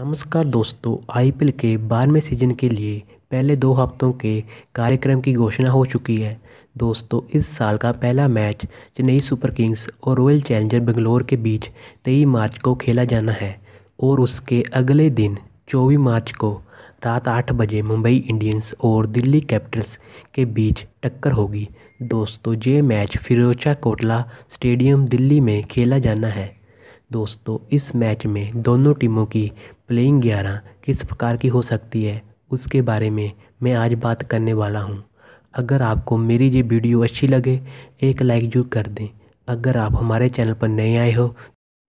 नमस्कार दोस्तों आईपीएल के बारहवें सीजन के लिए पहले दो हफ्तों के कार्यक्रम की घोषणा हो चुकी है दोस्तों इस साल का पहला मैच चेन्नई सुपर किंग्स और रॉयल चैलेंजर बेंगलोर के बीच तेईस मार्च को खेला जाना है और उसके अगले दिन चौबीस मार्च को रात आठ बजे मुंबई इंडियंस और दिल्ली कैपिटल्स के बीच टक्कर होगी दोस्तों ये मैच फिरोजा कोटला स्टेडियम दिल्ली में खेला जाना है दोस्तों इस मैच में दोनों टीमों की प्लेइंग ग्यारह किस प्रकार की हो सकती है उसके बारे में मैं आज बात करने वाला हूँ अगर आपको मेरी ये वीडियो अच्छी लगे एक लाइक जरूर कर दें अगर आप हमारे चैनल पर नए आए हो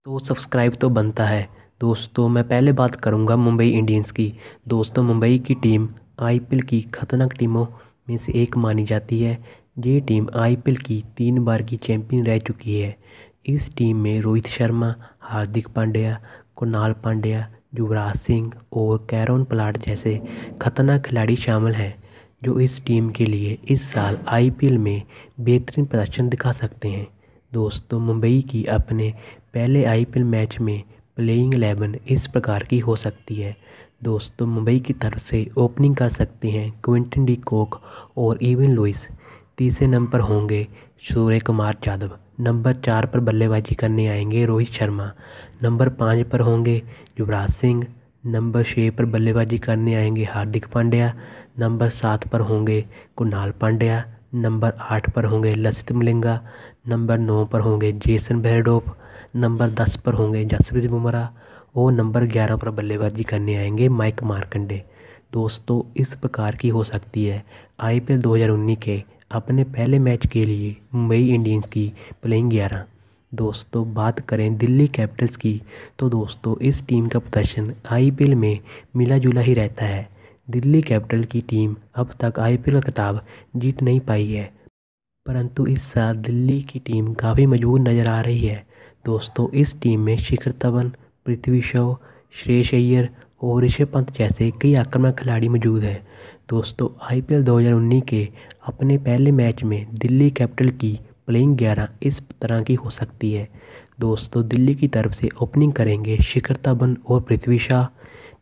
तो सब्सक्राइब तो बनता है दोस्तों मैं पहले बात करूंगा मुंबई इंडियंस की दोस्तों मुंबई की टीम आईपीएल की खतरनाक टीमों में से एक मानी जाती है ये टीम आईपीएल की तीन बार की चैंपियन रह चुकी है इस टीम में रोहित शर्मा हार्दिक पांड्या कुणाल पांड्या युवराज सिंह और कैरोन प्लाट जैसे खतरनाक खिलाड़ी शामिल हैं जो इस टीम के लिए इस साल आईपीएल में बेहतरीन प्रदर्शन दिखा सकते हैं दोस्तों मुंबई की अपने पहले आईपीएल मैच में प्लेइंग एलेवन इस प्रकार की हो सकती है दोस्तों मुंबई की तरफ से ओपनिंग कर सकते हैं क्विंटन डी कोक और इवन लुइस तीसरे नंबर होंगे सूर्य कुमार यादव नंबर चार पर बल्लेबाजी करने आएंगे रोहित शर्मा नंबर पाँच पर होंगे युवराज सिंह नंबर छः पर बल्लेबाजी करने आएंगे हार्दिक पांड्या नंबर सात पर होंगे कुणाल पांड्या नंबर आठ पर होंगे लसित मलिंगा नंबर नौ पर होंगे जेसन बहरडोप नंबर दस पर होंगे जसप्रीत बुमराह और नंबर ग्यारह पर बल्लेबाजी करने आएंगे माइक मार्कंडे दोस्तों इस प्रकार की हो सकती है आईपीएल 2019 के अपने पहले मैच के लिए मुंबई इंडियंस की प्लेइंग ग्यारह दोस्तों बात करें दिल्ली कैपिटल्स की तो दोस्तों इस टीम का प्रदर्शन आईपीएल में मिला जुला ही रहता है दिल्ली कैपिटल की टीम अब तक आईपीएल का खिताब जीत नहीं पाई है परंतु इस साल दिल्ली की टीम काफ़ी मजबूत नज़र आ रही है दोस्तों इस टीम में शिखर धवन पृथ्वी शव श्रेयस अय्यर और ऋषभ पंत जैसे कई आक्रमक खिलाड़ी मौजूद हैं दोस्तों आई पी एल दो हज़ार उन्नीस के अपने पहले मैच में दिल्ली कैपिटल की प्लेइंग ग्यारह इस तरह की हो सकती है दोस्तों दिल्ली की तरफ से ओपनिंग करेंगे शिखर धवन और पृथ्वी शाह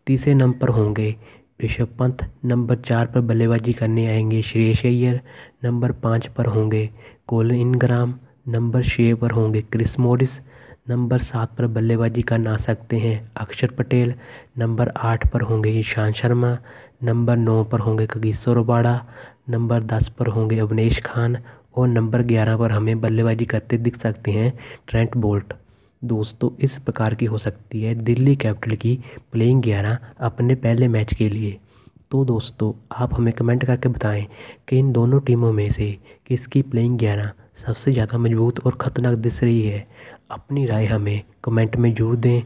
तीसरे नंबर पर होंगे ऋषभ पंत नंबर चार पर बल्लेबाजी करने आएंगे श्रेयस अय्यर नंबर पाँच पर होंगे कोलिन इनग्राम नंबर छः पर होंगे क्रिस मोरिस नंबर सात पर बल्लेबाजी करना सकते हैं अक्षर पटेल नंबर आठ पर होंगे ईशांत शर्मा नंबर नौ पर होंगे कगिसो रोबाड़ा नंबर दस पर होंगे अवनेश खान और नंबर ग्यारह पर हमें बल्लेबाजी करते दिख सकते हैं ट्रेंट बोल्ट दोस्तों इस प्रकार की हो सकती है दिल्ली कैपिटल की प्लेइंग ग्यारह अपने पहले मैच के लिए तो दोस्तों आप हमें कमेंट करके बताएं कि इन दोनों टीमों में से किसकी प्लेइंग ग्यारह सबसे ज़्यादा मजबूत और ख़तरनाक दिस रही है अपनी राय हमें कमेंट में ज़रूर दें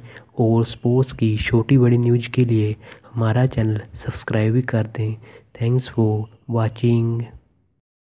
और स्पोर्ट्स की छोटी बड़ी न्यूज के लिए हमारा चैनल सब्सक्राइब भी कर दें थैंक्स फॉर वॉचिंग